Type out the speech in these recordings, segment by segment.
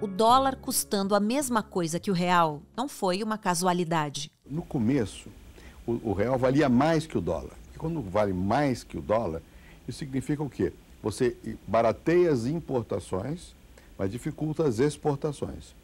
o dólar custando a mesma coisa que o real não foi uma casualidade. No começo, o, o real valia mais que o dólar. E quando vale mais que o dólar, isso significa o quê? Você barateia as importações, mas dificulta as exportações.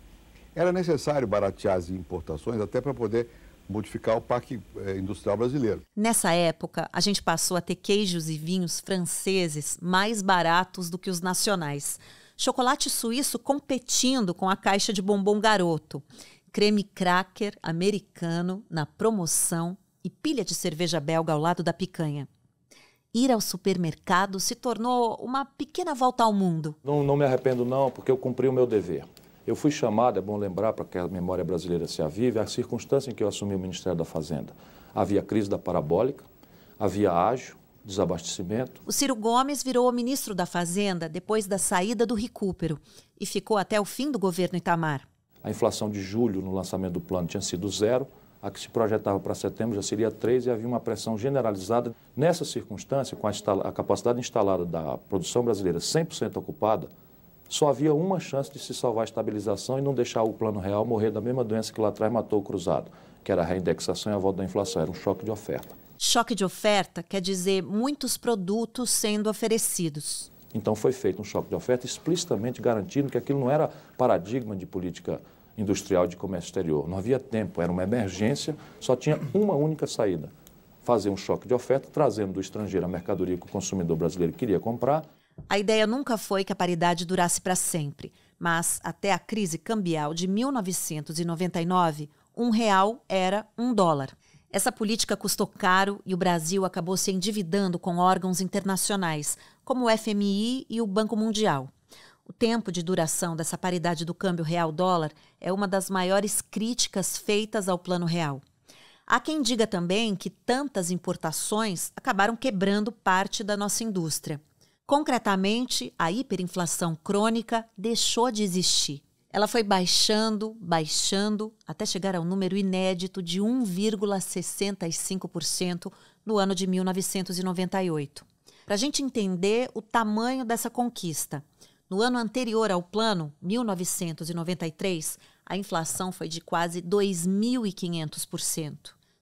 Era necessário baratear as importações até para poder modificar o parque eh, industrial brasileiro. Nessa época, a gente passou a ter queijos e vinhos franceses mais baratos do que os nacionais chocolate suíço competindo com a caixa de bombom garoto, creme cracker americano na promoção e pilha de cerveja belga ao lado da picanha. Ir ao supermercado se tornou uma pequena volta ao mundo. Não, não me arrependo, não, porque eu cumpri o meu dever. Eu fui chamado, é bom lembrar para que a memória brasileira se avive, a circunstância em que eu assumi o Ministério da Fazenda. Havia crise da parabólica, havia ágio, desabastecimento. O Ciro Gomes virou ministro da Fazenda depois da saída do recupero e ficou até o fim do governo Itamar. A inflação de julho no lançamento do plano tinha sido zero, a que se projetava para setembro já seria três e havia uma pressão generalizada. Nessa circunstância, com a, a capacidade instalada da produção brasileira 100% ocupada, só havia uma chance de se salvar a estabilização e não deixar o plano real morrer da mesma doença que lá atrás matou o cruzado, que era a reindexação e a volta da inflação, era um choque de oferta. Choque de oferta quer dizer muitos produtos sendo oferecidos. Então foi feito um choque de oferta explicitamente garantindo que aquilo não era paradigma de política industrial de comércio exterior. Não havia tempo, era uma emergência, só tinha uma única saída: fazer um choque de oferta, trazendo do estrangeiro a mercadoria que o consumidor brasileiro queria comprar. A ideia nunca foi que a paridade durasse para sempre, mas até a crise cambial de 1999, um real era um dólar. Essa política custou caro e o Brasil acabou se endividando com órgãos internacionais, como o FMI e o Banco Mundial. O tempo de duração dessa paridade do câmbio real-dólar é uma das maiores críticas feitas ao Plano Real. Há quem diga também que tantas importações acabaram quebrando parte da nossa indústria. Concretamente, a hiperinflação crônica deixou de existir. Ela foi baixando, baixando, até chegar ao número inédito de 1,65% no ano de 1998. Para a gente entender o tamanho dessa conquista, no ano anterior ao plano, 1993, a inflação foi de quase 2.500%.